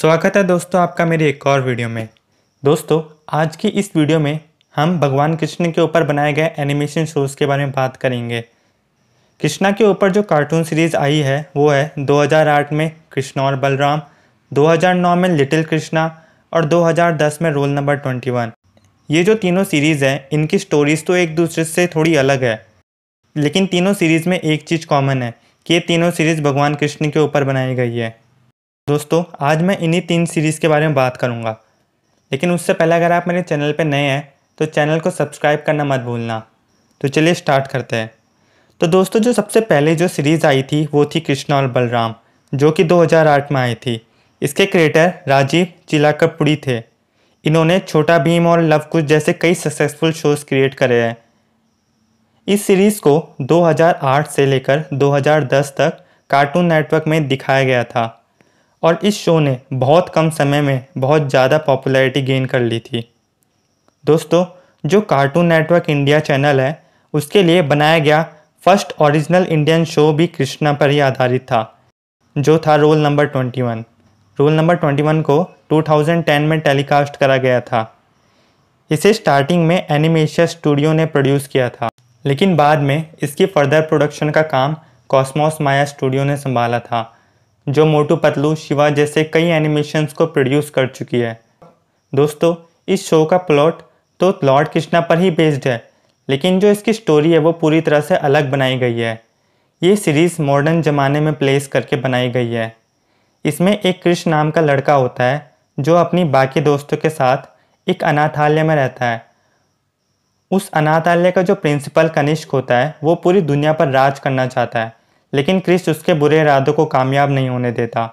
स्वागत है दोस्तों आपका मेरी एक और वीडियो में दोस्तों आज की इस वीडियो में हम भगवान कृष्ण के ऊपर बनाए गए एनिमेशन शोज़ के बारे में बात करेंगे कृष्णा के ऊपर जो कार्टून सीरीज़ आई है वो है 2008 में कृष्णा और बलराम 2009 में लिटिल कृष्णा और 2010 में रोल नंबर 21 ये जो तीनों सीरीज़ हैं इनकी स्टोरीज़ तो एक दूसरे से थोड़ी अलग है लेकिन तीनों सीरीज़ में एक चीज़ कॉमन है कि ये तीनों सीरीज़ भगवान कृष्ण के ऊपर बनाई गई है दोस्तों आज मैं इन्हीं तीन सीरीज़ के बारे में बात करूँगा लेकिन उससे पहले अगर आप मेरे चैनल पर नए हैं तो चैनल को सब्सक्राइब करना मत भूलना तो चलिए स्टार्ट करते हैं तो दोस्तों जो सबसे पहले जो सीरीज़ आई थी वो थी कृष्णा और बलराम जो कि 2008 में आई थी इसके क्रिएटर राजीव चिलाकरपुड़ी थे इन्होंने छोटा भीम और लव कुछ जैसे कई सक्सेसफुल शोज़ क्रिएट करे हैं इस सीरीज़ को 2008 से लेकर 2010 तक कार्टून नेटवर्क में दिखाया गया था और इस शो ने बहुत कम समय में बहुत ज़्यादा पॉपुलैरिटी गेन कर ली थी दोस्तों जो कार्टून नेटवर्क इंडिया चैनल है उसके लिए बनाया गया फर्स्ट ओरिजिनल इंडियन शो भी कृष्णा पर ही आधारित था जो था roll number twenty one roll number twenty one को टू थाउजेंड टेन में टेलीकास्ट करा गया था इसे स्टार्टिंग में एनिमेशन स्टूडियो ने प्रोड्यूस किया था लेकिन बाद में इसकी फर्दर प्रोडक्शन का काम कॉस्मोस माया स्टूडियो ने संभाला था जो मोटू पतलू शिवा जैसे कई एनिमेशंस को प्रोड्यूस कर चुकी है दोस्तों इस शो का प्लॉट तो लॉर्ड कृष्णा पर ही बेस्ड है लेकिन जो इसकी स्टोरी है वो पूरी तरह से अलग बनाई गई है ये सीरीज़ मॉडर्न ज़माने में प्लेस करके बनाई गई है इसमें एक कृष्ण नाम का लड़का होता है जो अपनी बाकी दोस्तों के साथ एक अनाथालय में रहता है उस अनाथालय का जो प्रिंसिपल कनिष्क होता है वो पूरी दुनिया पर राज करना चाहता है लेकिन क्रिस उसके बुरे इरादों को कामयाब नहीं होने देता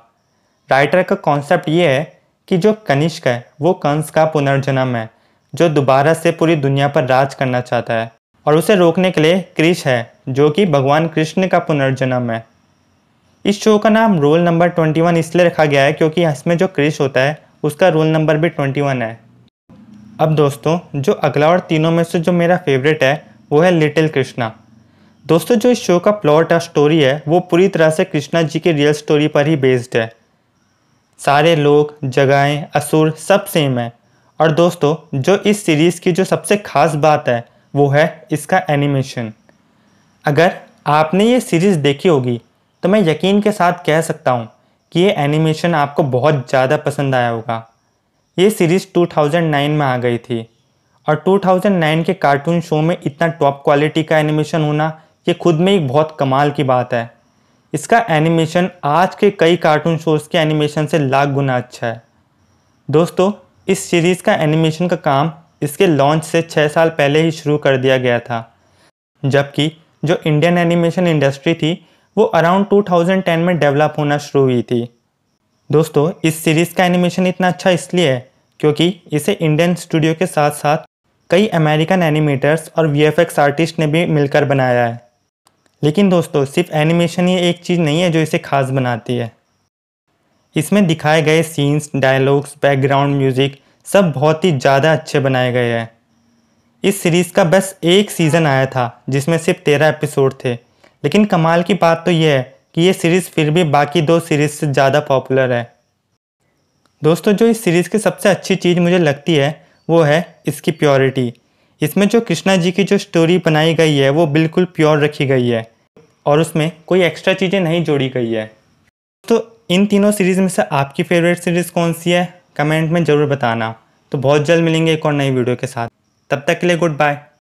राइटर का कॉन्सेप्ट यह है कि जो कनिष्क है वो कंस का पुनर्जन्म है जो दोबारा से पूरी दुनिया पर राज करना चाहता है और उसे रोकने के लिए क्रिश है जो कि भगवान कृष्ण का पुनर्जन्म है इस शो का नाम रोल नंबर ट्वेंटी वन इसलिए रखा गया है क्योंकि इसमें जो क्रिश होता है उसका रोल नंबर भी ट्वेंटी वन है अब दोस्तों जो अगला और तीनों में से जो मेरा फेवरेट है वो है लिटिल कृष्णा दोस्तों जो इस शो का प्लॉट और स्टोरी है वो पूरी तरह से कृष्णा जी की रियल स्टोरी पर ही बेस्ड है सारे लोग जगहें असुर सब सेम है और दोस्तों जो इस सीरीज़ की जो सबसे ख़ास बात है वो है इसका एनिमेशन अगर आपने ये सीरीज़ देखी होगी तो मैं यकीन के साथ कह सकता हूँ कि ये एनिमेशन आपको बहुत ज़्यादा पसंद आया होगा ये सीरीज़ 2009 में आ गई थी और 2009 के कार्टून शो में इतना टॉप क्वालिटी का एनिमेशन होना ये खुद में एक बहुत कमाल की बात है इसका एनिमेशन आज के कई कार्टून शोज़ के एनिमेशन से लाख गुना अच्छा है दोस्तों इस सीरीज़ का एनिमेशन का काम इसके लॉन्च से छः साल पहले ही शुरू कर दिया गया था जबकि जो इंडियन एनिमेशन इंडस्ट्री थी वो अराउंड 2010 में डेवलप होना शुरू हुई थी दोस्तों इस सीरीज़ का एनिमेशन इतना अच्छा इसलिए है क्योंकि इसे इंडियन स्टूडियो के साथ साथ कई अमेरिकन एनिमेटर्स और वी आर्टिस्ट ने भी मिलकर बनाया है लेकिन दोस्तों सिर्फ एनिमेशन ही एक चीज़ नहीं है जो इसे खास बनाती है इसमें दिखाए गए सीन्स डायलॉग्स बैकग्राउंड म्यूज़िक सब बहुत ही ज़्यादा अच्छे बनाए गए हैं इस सीरीज़ का बस एक सीज़न आया था जिसमें सिर्फ तेरह एपिसोड थे लेकिन कमाल की बात तो यह है कि ये सीरीज़ फिर भी बाकी दो सीरीज़ से ज़्यादा पॉपुलर है दोस्तों जो इस सीरीज़ की सबसे अच्छी चीज़ मुझे लगती है वो है इसकी प्योरिटी इसमें जो कृष्णा जी की जो स्टोरी बनाई गई है वो बिल्कुल प्योर रखी गई है और उसमें कोई एक्स्ट्रा चीज़ें नहीं जोड़ी गई है तो इन तीनों सीरीज़ में से आपकी फेवरेट सीरीज़ कौन सी है कमेंट में ज़रूर बताना तो बहुत जल्द मिलेंगे एक और नई वीडियो के साथ तब तक के लिए गुड बाय